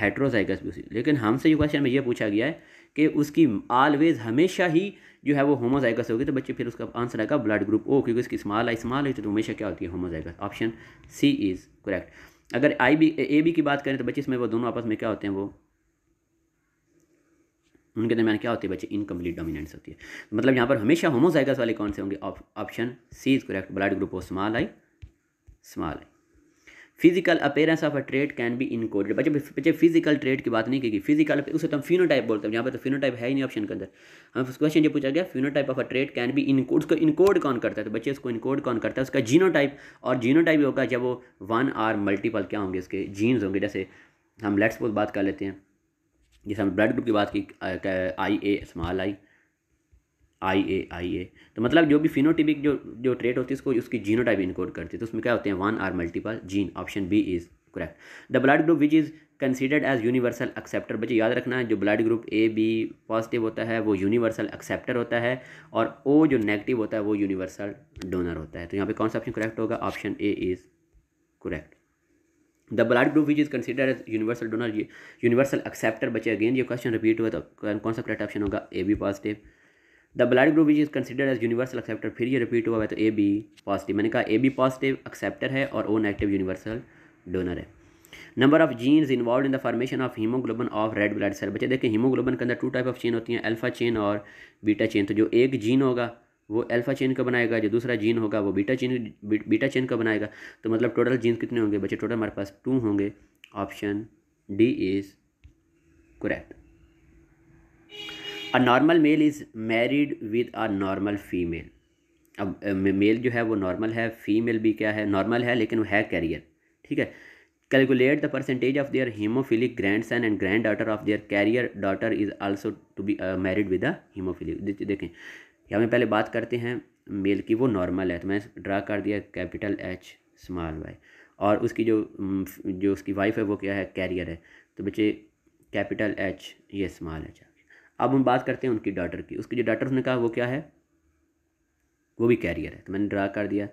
हेट्रोजाइगस भी हो सकती है लेकिन हमसे ये क्वेश्चन में ये पूछा गया है कि उसकी ऑलवेज हमेशा ही जो है वो होमोजाइगस होगी तो बच्चे फिर उसका आंसर आएगा ब्लड ग्रुप ओ क्योंकि उसकी स्माल आई स्माल है तो हमेशा क्या होती है homozygous option C is correct अगर आई बी ए बी की बात करें तो बच्चे इसमें वो दोनों आपस में क्या होते हैं वो उनके दरमियान क्या होती है बच्चे इनकम्प्लीट डोमिनेंस होती है मतलब यहाँ पर हमेशा होमोजाइगस वाले कौन से होंगे option C is correct blood group of small I small I physical appearance of a trait can be encoded बच्चे बच्चे फिजिकल ट्रेड की बात नहीं की फिजिकल उसे तो हम फिनोटाइप बोलते हैं यहाँ पर तो फिनोटाइप है ही नहीं ऑप्शन के अंदर हमें क्वेश्चन ये पूछा गया phenotype of a trait can be encode उसको इनकोड कौन करता है तो बच्चे उसको इनकोड कौन करता है उसका टाइप और जीनो टाइप होगा जब वो वन आर मल्टीपल क्या होंगे इसके जीन्स होंगे जैसे हम लेट्स बोल बात कर लेते हैं जैसे हम ब्लड ग्रुप की बात की आई ए स्मॉल आई आई ए आई ए तो मतलब जो भी फिनोटिपिक जो जो ट्रेट होती है उसको उसकी जीनोटाइप इनकोड करती है तो उसमें क्या होते हैं one or multiple gene option B is correct the blood group which is considered as universal acceptor बच्चे याद रखना है जो blood group A B positive होता है वो यूनिवर्सल एक्सेप्टर होता है और ओ जो नेगेटिव होता है वो यूनिवर्सल डोनर होता है तो यहाँ पे कौन सा ऑप्शन करेक्ट होगा option A is correct the blood group which is consider as universal donor ये यूनिवर्सल एक्सेप्टर बचे अगेन ये क्वेश्चन रिपीट हुआ तो कौन सा करेक्ट ऑप्शन होगा A B positive the blood group which is consider as universal acceptor फिर ये रिपीट हुआ है तो ए बी पॉजिटिव मैंने कहा ए बी पॉजिटिव एक्सेप्टर है और ओ नेगेटिव यूनिवर्सल डोनर है number of genes involve in the formation of haemoglobin of red blood cell बच्चे देखिए हीमोग्लोबन के अंदर टू टाइप ऑफ चेन होती हैं अल्फा चेन और बीटा चेन तो जो एक जीन होगा वो अल्फ़ा चेन का बनाएगा जो दूसरा जीन होगा वो बीटा चेन बीटा चेन का बनाएगा तो मतलब टोटल जीन कितने होंगे बच्चे टोटल हमारे पास टू होंगे option D is correct a normal male is married with a normal female अब मेल जो है वो नॉर्मल है फीमेल भी क्या है नॉर्मल है लेकिन वो है कैरियर ठीक है calculate the percentage of their haemophilic grandson and granddaughter of their carrier daughter is also to be married with a haemophilic देखें यहाँ पर पहले बात करते हैं मेल की वो नॉर्मल है तो मैंने ड्रा कर दिया कैपिटल एच स्मॉल वाई और उसकी जो जो उसकी वाइफ है वो क्या है कैरियर है तो बच्चे कैपिटल एच ये स्मॉल एच अब हम बात करते हैं उनकी डॉटर की उसकी जो डॉटर उसने कहा वो क्या है वो भी कैरियर है तो मैंने ड्रा कर दिया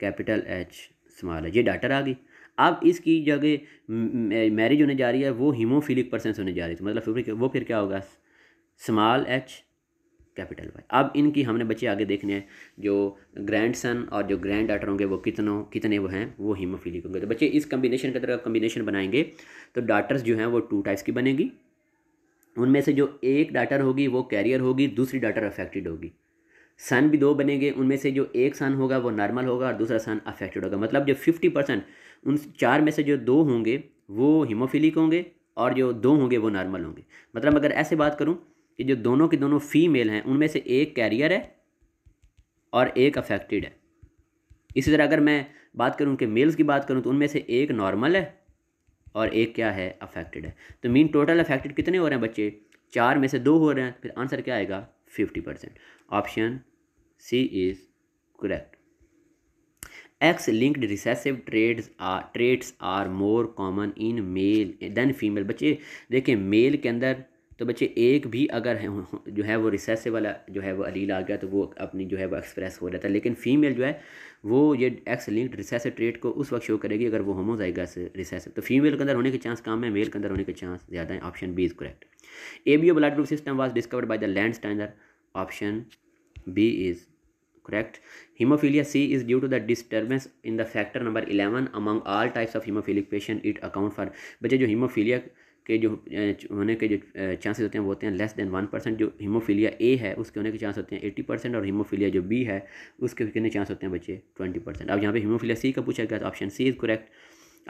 कैपिटल एच स्मॉल एच ये डाटर आ गई अब इसकी जगह मैरिज होने जा रही है वो हीमोफिलिक पर्सन होने जा रही है तो मतलब फिर वो फिर क्या होगा स्मॉल एच कैपिटल वाई अब इनकी हमने बच्चे आगे देखने हैं जो ग्रैंड सन और जो ग्रैंड डाटर होंगे वो कितनों कितने वो हैं वो हीमोफीलिक होंगे तो बच्चे इस कम्बिनेशन की तरह कम्बिनेशन बनाएंगे तो डाटर्स जो हैं वो टू टाइप्स की बनेगी उनमें से जो एक डाटर होगी वो कैरियर होगी दूसरी डाटर अफेक्टेड होगी सन भी दो बनेंगे उनमें से जो एक सन होगा वो नॉर्मल होगा और दूसरा सन अफेक्टेड होगा मतलब जो फिफ्टी परसेंट उन चार में से जो दो होंगे वो हीमोफिलिक होंगे और जो दो होंगे वो नॉर्मल होंगे मतलब अगर ऐसे बात करूँ कि जो दोनों के दोनों फीमेल हैं उनमें से एक कैरियर है और एक अफेक्टेड है इसी तरह अगर मैं बात करूं कि मेल्स की बात करूं तो उनमें से एक नॉर्मल है और एक क्या है अफेक्टेड है तो मीन टोटल अफेक्टेड कितने हो रहे हैं बच्चे चार में से दो हो रहे हैं फिर आंसर क्या आएगा fifty percent option C is correct X linked recessive traits are traits are more common in male than female बच्चे देखिए मेल के अंदर तो बच्चे एक भी अगर है जो है वो रिसेसिव वाला जो है वो अलील आ गया तो वो अपनी जो है वो एक्सप्रेस हो जाता है लेकिन फीमेल जो है वो ये एक्स लिंक्ड रिसेस ट्रेट को उस वक्त शो करेगी अगर वो होमोजाइगस रिसेस तो फीमेल के अंदर होने के चांस कम है मेल के अंदर होने के चांस ज़्यादा है option B is correct A B O blood group system was discovered by the Landsteiner option B is correct haemophilia C is due to the disturbance in the factor number eleven among all types of haemophilic patient it account for बच्चे जो haemophilia के जो होने के जो chances होते हैं वो होते हैं लेस देन वन परसेंट जो हीमोफीलिया ए है उसके होने के चांस होते हैं एट्टी परसेंट और हीमोफीलिया जो बी है उसके कितने चांस होते हैं बच्चे ट्वेंटी परसेंट अब यहाँ पे हीमोफीलिया सी का पूछा गया तो option C is correct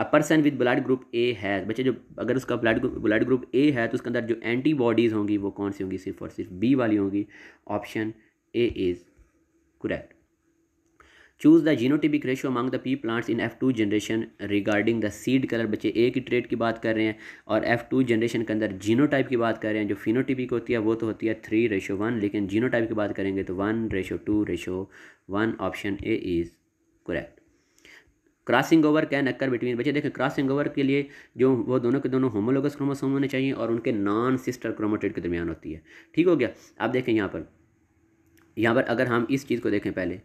a person with blood group A है बच्चे जो अगर उसका ब्लड ब्लड ग्रुप ए है तो उसके अंदर जो एंटीबॉडीज़ होंगी वो कौन सी होंगी सिर्फ और सिर्फ बी वाली होंगी option A is correct choose the genotypic ratio among the pea plants in F two generation regarding the seed colour बच्चे ए की ट्रेड की बात कर रहे हैं और एफ़ टू जनरेशन के अंदर जीनोटाइप की बात कर रहे हैं जो फिनोटिपिक होती है वो तो होती है थ्री रेशो वन लेकिन जीनोटाइप की बात करेंगे तो one ratio two ratio one option A is correct crossing over can occur between बच्चे देखें क्रॉसिंग ओवर के लिए जो वो दोनों के दोनों होमोलोगस क्रोमोसोम होने चाहिए और उनके नॉन सिस्टर क्रोमोटेड के दरमियान होती है ठीक हो गया आप देखें यहाँ पर यहाँ पर अगर हम इस चीज़ को देखें पहले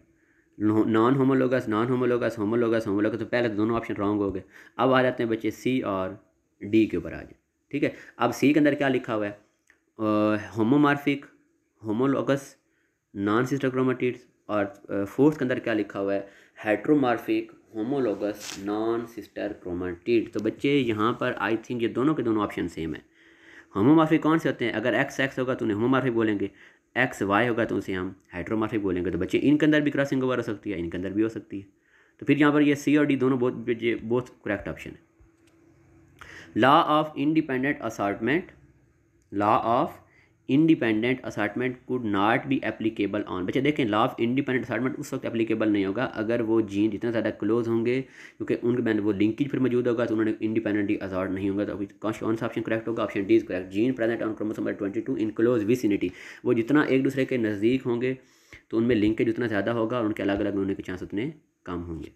non homologous non homologous homologous homologous तो पहले तो दोनों ऑप्शन रॉन्ग हो गए अब आ जाते हैं बच्चे सी और डी के ऊपर आ जाए ठीक है अब सी के अंदर क्या लिखा हुआ है homomorphic homologous non sister chromatids और फोर्थ के अंदर क्या लिखा हुआ है heteromorphic homologous non sister chromatid तो बच्चे यहाँ पर आई थिंक ये दोनों के दोनों ऑप्शन सेम है होमोमार्फिक कौन से होते हैं अगर एक्स एक्स होगा तो उन्हें होमोमार्फिक बोलेंगे एक्स वाई होगा तो उसे हम हाइड्रोमार्फिक बोलेंगे तो बच्चे इनके अंदर भी क्रॉसिंग ओवर हो सकती है इनके अंदर भी हो सकती है तो फिर यहाँ पर ये सी और डी दोनों बहुत ये बहुत करेक्ट ऑप्शन है law of independent assortment law of independent assortment could not be applicable on बच्चे देखें लॉ ऑफ इंडिपेंडेंट असार्टमेंट उस वक्त एप्लीकेबल नहीं होगा अगर वो जीन जितना ज़्यादा क्लोज होंगे क्योंकि उनके बैन वो लिंकेज फिर मौजूद होगा तो उन्होंने इंडिपेंडेंटली असार्ट नहीं होगा तो कौन सा ऑप्शन करेक्ट होगा option D is correct gene present on chromosome twenty two in close vicinity वो जितना एक दूसरे के नज़दीक होंगे तो उनमें लिंकेज उतना ज़्यादा होगा और उनके अलग अलग होने के चांस उतने कम होंगे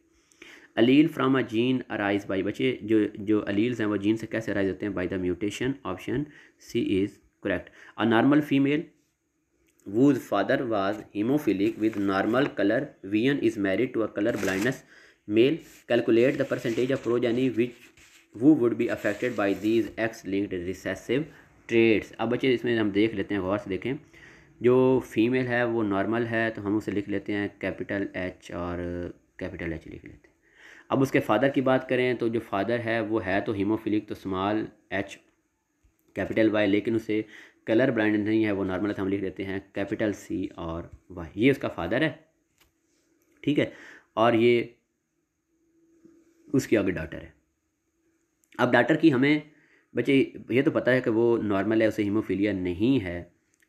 allele from a gene arise by बच्चे जो जो अलील्स हैं वो जीन से कैसे अराइज होते हैं by the mutation option C is correct a normal female whose father was haemophilic with normal colour vision is married to a colour blindness male calculate the percentage of progeny which who would be affected by these X linked recessive traits अब बच्चे इसमें हम देख लेते हैं गौर से देखें जो फीमेल है वो नॉर्मल है तो हम उसे लिख लेते हैं कैपिटल एच और कैपिटल एच लिख लेते हैं अब उसके फादर की बात करें तो जो फादर है वो है तो हीमोफिलिक तो स्मॉल एच कैपिटल वाई लेकिन उसे कलर ब्रांड नहीं है वो नॉर्मल हम लिख देते हैं कैपिटल सी और वाई ये उसका फादर है ठीक है और ये उसकी आगे डॉटर है अब डॉटर की हमें बच्चे ये तो पता है कि वो नॉर्मल है उसे हीमोफीलिया नहीं है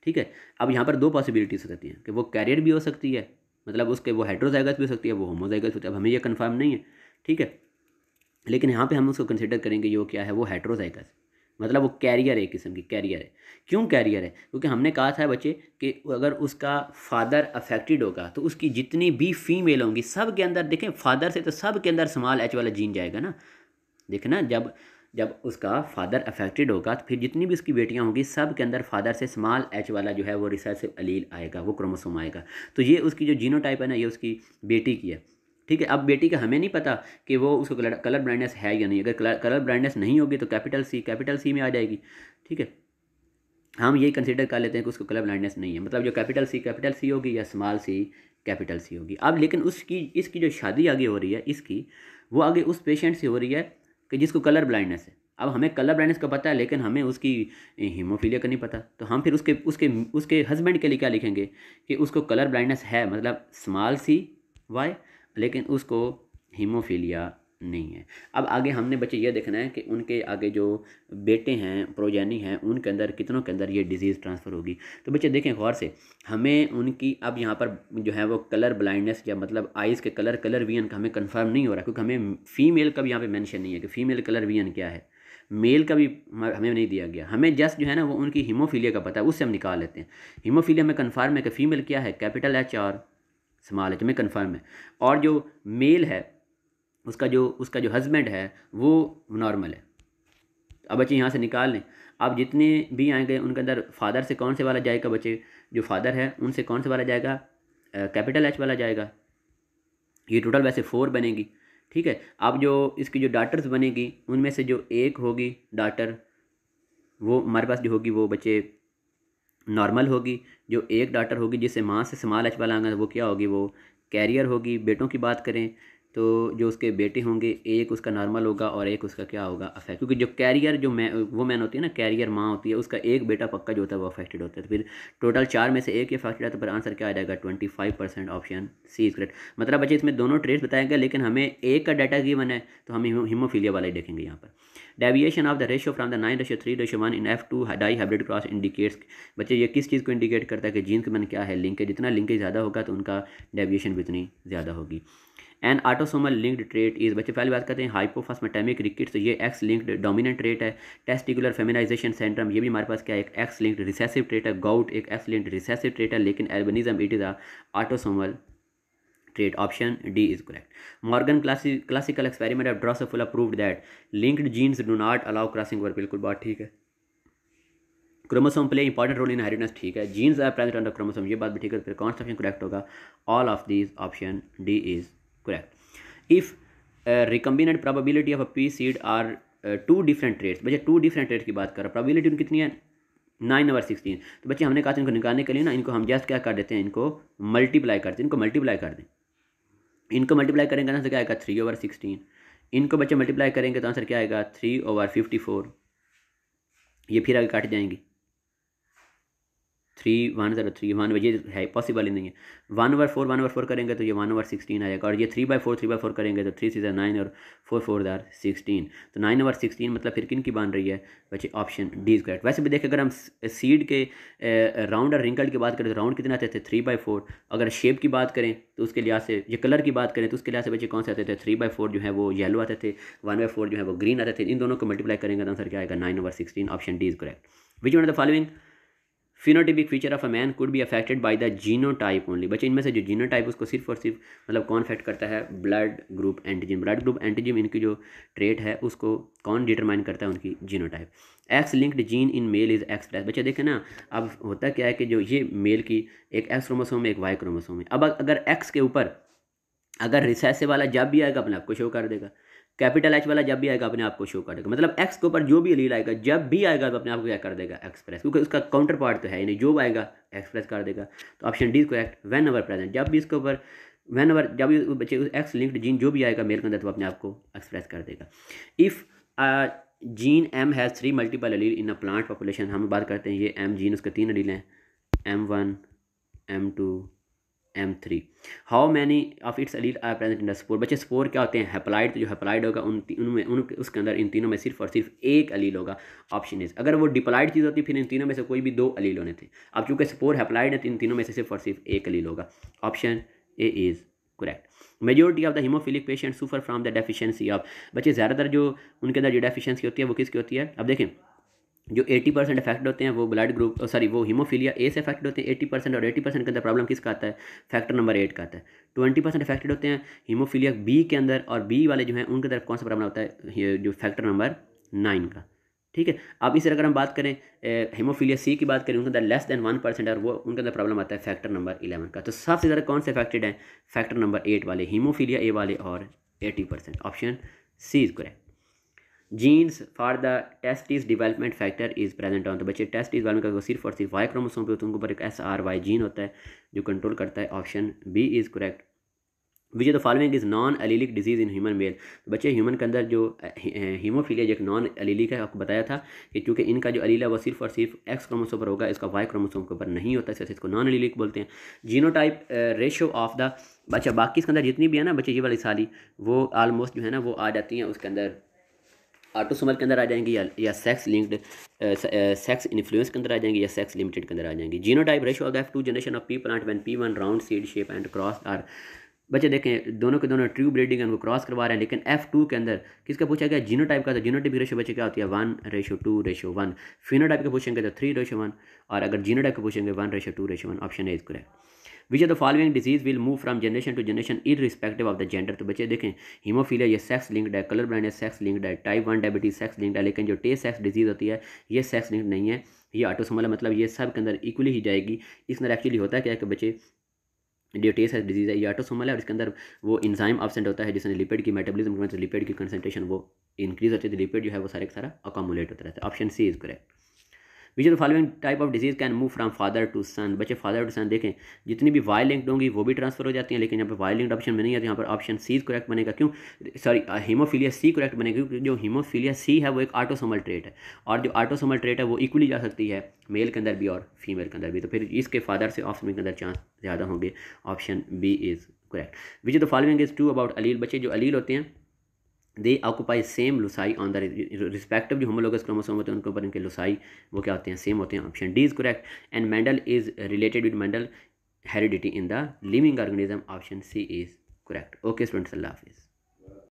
ठीक है अब यहाँ पर दो पॉसिबिलिटीज़ हो सकती हैं कि वो कैरियर भी हो सकती है मतलब उसके वो हाइड्रोजाइगस भी हो सकती है वो होमोजाइगस होती है अब हमें ये कन्फर्म नहीं है ठीक है लेकिन यहाँ पे हम उसको कंसिडर करेंगे ये क्या है वो हाइड्रोजाइगस मतलब वो कैरियर है एक किस्म की कैरियर है क्यों कैरियर है क्योंकि हमने कहा था बच्चे कि अगर उसका फादर अफेक्टेड होगा तो उसकी जितनी भी फीमेल होंगी सब के अंदर देखें फादर से तो सब के अंदर स्मॉल एच वाला जीन जाएगा ना देखें ना जब जब उसका फादर अफेक्टेड होगा तो फिर जितनी भी उसकी बेटियां होंगी सब के अंदर फादर से स्मॉल एच वाला जो है वो रिसेसिव अलील आएगा वो क्रोमोसोम आएगा तो ये उसकी जो जीनोटाइप है ना ये उसकी बेटी की है ठीक है अब बेटी का हमें नहीं पता कि वो उसको कलर कलर ब्राइंडनेस है या नहीं अगर कलर ब्राइंडनेस नहीं होगी तो कैपिटल सी कैपिटल सी में आ जाएगी ठीक है हम ये कंसिडर कर लेते हैं कि उसको कलर ब्राइंडनेस नहीं है मतलब जो कैपिटल सी कैपिटल सी होगी या स्मॉल सी कैपिटल सी होगी अब लेकिन उसकी इसकी जो शादी आगे हो रही है इसकी वो आगे उस पेशेंट से हो रही है कि जिसको कलर ब्लाइंडनेस है अब हमें कलर ब्लाइंडनेस का पता है लेकिन हमें उसकी हीमोफीलिया का नहीं पता तो हम फिर उसके उसके उसके हस्बैंड के लिए क्या लिखेंगे कि उसको कलर ब्लाइंडनेस है मतलब स्मॉल सी वाई लेकिन उसको हीमोफीलिया नहीं है अब आगे हमने बच्चे ये देखना है कि उनके आगे जो बेटे हैं प्रोजेनी हैं उनके अंदर कितनों के अंदर ये डिज़ीज़ ट्रांसफ़र होगी तो बच्चे देखें गौर से हमें उनकी अब यहाँ पर जो है वो कलर ब्लाइंडनेस या मतलब आइज़ के कलर कलर वियन का हमें कंफर्म नहीं हो रहा क्योंकि हमें फ़ीमेल का भी यहाँ पर मैंशन नहीं है कि फ़ीमेल कलर वियन क्या है मेल का भी हमें नहीं दिया गया हमें जस्ट जो है ना वो उनकी हीमोफीलिया का पता है उससे हम निकाल लेते हैं हीमोफीलिया में कन्फर्म है कि फ़ीमेल क्या है कैपिटल एच आर है में कन्फर्म है और जो मेल है उसका जो उसका जो हस्बैंड है वो नॉर्मल है अब बच्चे यहाँ से निकाल लें आप जितने भी आएंगे उनके अंदर फादर से कौन से वाला जाएगा बच्चे जो फादर है उनसे कौन से वाला जाएगा कैपिटल एच वाला जाएगा ये टोटल वैसे फोर बनेगी ठीक है अब जो इसकी जो डाटर्स बनेगी उनमें से जो एक होगी डाटर वो हमारे पास जो होगी वो बच्चे नॉर्मल होगी जो एक डॉटर होगी जिसे माँ से समाल एच वाला वो क्या होगी वो कैरियर होगी बेटों की बात करें तो जो उसके बेटे होंगे एक उसका नॉर्मल होगा और एक उसका क्या होगा अफेक्ट क्योंकि जो कैरियर जो मैं वो मैन होती है ना कैरियर माँ होती है उसका एक बेटा पक्का जो होता है वो अफेक्टेड होता है तो फिर टोटल चार में से एक ही अफेक्टेड है तो फिर आंसर क्या आ जाएगा twenty five percent option C is correct मतलब बच्चे इसमें दोनों ट्रेड्स बताएंगे लेकिन हमें एक का डाटा गिवन है तो हम हीमोफीलिया वाले देखेंगे यहाँ पर deviation of the ratio from the nine ratio three ratio one in F two dihybrid cross indicates बच्चे ये किस चीज़ को इंडिकेट करता है कि जीन के मन क्या है लिंकेज जितना लिंकेज ज़्यादा होगा तो उनका डेविएशन भी उतनी ज़्यादा होगी एन आटोसोमल लिंक्ड ट्रेट इस बच्चे पहली बात करते हैं हाइपोफास्मेटेमिक रिकिट तो ये एक्स लिंक्ड डोमिनेंट ट्रेट है टेस्टिकुलर फेमिनाइजेशन सेंड्रम ये भी हमारे पास क्या है एक एक्स लिंक्ड रिसेसिव ट्रेट है गाउट एक एक्स लिंक्ड रिसेसिव ट्रेट है लेकिन albinism it is autosomal trait option d is correct morgan classi classical experiment of drosophila proved that linked genes do not allow crossing over बिल्कुल बात ठीक है chromosome play important role in inheritance ठीक है genes are present on the chromosome ये बात भी ठीक है फिर कौन सा ऑप्शन करेक्ट होगा all of these option D is correct if recombinant probability of a pea seed are two different traits बच्चे टू डिफरेंट ट्रेड्स की बात कर रहा प्रोबेबिलिटी उनकी कितनी है नाइन और सिक्सटीन तो बच्चे हमने कहा था इनको निकालने के लिए ना इनको हम जस्ट क्या कर देते हैं इनको मल्टीप्लाई करते हैं इनको मल्टीप्लाई कर दें इनको मल्टीप्लाई करेंगे आंसर क्या आएगा थ्री ओवर सिक्सटीन इनको बच्चे मल्टीप्लाई करेंगे तो आंसर क्या आएगा थ्री ओवर फिफ्टी फोर ये फिर आगे काट जाएंगे थ्री वन ज़रा थ्री वन ये है पॉसिबल ही नहीं है one over four one over four करेंगे तो ये वन ओवर सिक्सटीन आएगा और ये three by four three by four करेंगे तो थ्री सीज़र नाइन और फोर फोर दर सिक्सटीन तो नाइन ओवर सिक्सटीन मतलब फिर किन की बन रही है बच्चे ऑप्शन डी इज करेक्ट वैसे भी देखें अगर हम सीड के राउंड और रिंकल की बात करें तो राउंड कितने आते थे थ्री बाई फोर अगर शेप की बात करें तो उसके लिहाज से ये कलर की बात करें तो उसके लिहाज से बच्चे कौन से आते थे थ्री बाई फोर जो है वो येलो आते थे वन बाई फोर जो है वो ग्रीन आते थे इन दोनों को मल्टीप्लाई करेंगे तो आंसर क्या आएगा nine over sixteen option D is correct which one the following phenotypic feature of a man could be affected by the genotype only बच्चे इनमें से जो जीनोटाइप उसको सिर्फ और सिर्फ मतलब कौन अफेक्ट करता है blood group antigen blood group antigen इनकी जो ट्रेट है उसको कौन डिटरमाइन करता है उनकी genotype X linked gene in male is express बच्चे देखें ना अब होता क्या है कि जो ये मेल की एक एक्स क्रोमोसोम है एक वाई क्रोमोसोम है अब अगर एक्स के ऊपर अगर रिसेसे वाला जब भी आएगा अपने आपको शो कर देगा कैपिटल एच वाला जब भी आएगा अपने आप को शो कर देगा मतलब एक्स के ऊपर जो भी लील आएगा जब भी आएगा तो अपने आप को क्या कर देगा एक्सप्रेस क्योंकि उसका काउंटर पार्ट तो है यानी जो आएगा एक्सप्रेस कर देगा तो option D correct whenever present जब भी इसके ऊपर वैन अवर जब भी बच्चे एक्स लिंक्ड जीन जो भी आएगा मेल के अंदर तो अपने आप को एक्सप्रेस कर देगा if gene M has three multiple allele in a plant population हम बात करते हैं ये एम जीन उसके तीन अलील हैं M one M two M three how many of its allele are present in the spore बच्चे स्पोर क्या होते हैं हेप्लाइड तो जो हेप्लाइड होगा उन उनमें उन उसके अंदर इन तीनों में सिर्फ और सिर्फ एक अलील होगा ऑप्शन इज अगर वो डिप्लाइड चीज़ होती फिर इन तीनों में से कोई भी दो अलील होने थे अब चूंकि स्पोर हेप्लाइड है तो इन तीनों में से सिर्फ और सिर्फ एक अलील होगा option A is correct majority of the haemophilic patient suffer from the deficiency of बच्चे ज़्यादातर जो उनके अंदर जो डेफिशिएंसी होती है वो किसकी होती है अब देखें जो 80 परसेंट इफेक्ट होते हैं वो ब्लड ग्रुप सॉरी वो हीमोफीलिया ए से इफेक्ट होते हैं 80 परसेंट और 80 परसेंट के अंदर प्रॉब्लम किसका आता है फैक्टर नंबर एट का आता है 20 परसेंट इफेक्टेड होते हैं हीमोफीलिया बी के अंदर और बी वाले जो हैं उनके तरफ कौन सा प्रॉब्लम होता है जो फैक्टर नंबर नाइन का ठीक है अब इसे अगर हम बात करें हीमोफीलिया सी की बात करें उनके अंदर लेस देन वन परसेंट और वो उनके अंदर प्रॉब्लम आता है फैक्टर नंबर इलेवन का तो सबसे ज़्यादा कौन से इफेक्टेड है फैक्टर नंबर एट वाले हीमोफीलिया ए वाले और eighty percent option C is correct genes for the testis development factor is present on तो बच्चे टेस्ट इस डेवलपमेंट का सिर्फ और सिर्फ वाई क्रोमोसोम पे होते हैं उनके ऊपर एक एस आर वाई जीन होता है जो कंट्रोल करता है option B is correct which the following is non allelic disease in human male तो बच्चे ह्यूमन के अंदर जो हीमोफीलिया जो एक नॉन एलिलिक है आपको बताया था कि चूंकि इनका जो अलीला वो सिर्फ और सिर्फ एक्स क्रोमोसोम पर होगा इसका वाई क्रोमोसोम के ऊपर नहीं होता इसलिए इसको नॉन एलिलिक बोलते हैं genotype ratio of the अच्छा बाकी इसके अंदर जितनी भी है ना बच्चे ये वाली साली वो आलमोस्ट जो है ना वो आ जाती हैं उसके अंदर ऑटोसोमल के अंदर आ जाएंगे या या सेक्स लिंक्ड सेक्स इन्फ्लुएंस के अंदर आ जाएंगे या सेक्स लिमिटेड के अंदर आ जाएंगे genotype ratio of F two generation of pea plant when P one round seed shape and cross are बच्चे देखें दोनों के दोनों ट्रू ब्रीडिंग उनको क्रॉस करवा रहे हैं लेकिन एफ टू के अंदर किसका पूछा गया जीनो टाइप का तो जीनो टाइप रेशो बच्चे क्या होती है one ratio two ratio one phenotype के पूछेंगे तो थ्री रेशो वन और अगर जीनो टाइप के पूछेंगे one ratio two ratio one option A is correct which of the following disease will move from generation to generation respective of the gender तो बच्चे देखें हीमोफीलिया ये सेक्स लिंक्ड है colour blind sex linked है type one diabetes sex linked है लेकिन जो टे सेक्स डिजीज़ होती है ये सेक्स लिंक्ड नहीं है ये ऑटोसोमल है मतलब ये सब के अंदर इक्वली ही जाएगी इस अंदर एक्चुअली होता है क्या है कि बच्चे जो टेस है डिजीज़ है ये ऑटोसोमल है और इसके अंदर वो इंजाइम ऑब्सेंट होता है जिसने लिपिड की मेटाबॉलिज्म लिपिड की कंसनट्रेशन वो इंक्रीज होती है लिपिड तो जो है वो सारे सारा अकोमोलेट होता रहता है option C is correct which of following type of disease can move from father to son बच्चे फादर टू सन देखें जितनी भी वाई लिंक्ड होंगी वो भी ट्रांसफर हो जाती हैं लेकिन यहाँ पर वाई लिंक्ड ऑप्शन में नहीं आते यहाँ पर ऑप्शन सी करेक्ट बनेगा क्यों सॉरी हीमोफीलिया सी करेक्ट बनेगा क्योंकि जो हीमोफीलिया सी है वो एक आटोसोमल ट्रेट है और जो आटोसोमल ट्रेट है वो इक्वली जा सकती है मेल के अंदर भी और फीमेल के अंदर भी तो फिर इसके फादर से ऑफ के अंदर चांस ज़्यादा होंगे option B is correct which the following is true about allele बच्चे जो अलील होते हैं they occupy same loci on the respectively homologous chromosome होते हैं उनके ऊपर इनके लुसाई वो क्या होते हैं सेम होते हैं option D is correct and Mendel is related with Mendel heredity in the living organism option C is correct okay students अल्लाह हाफिज़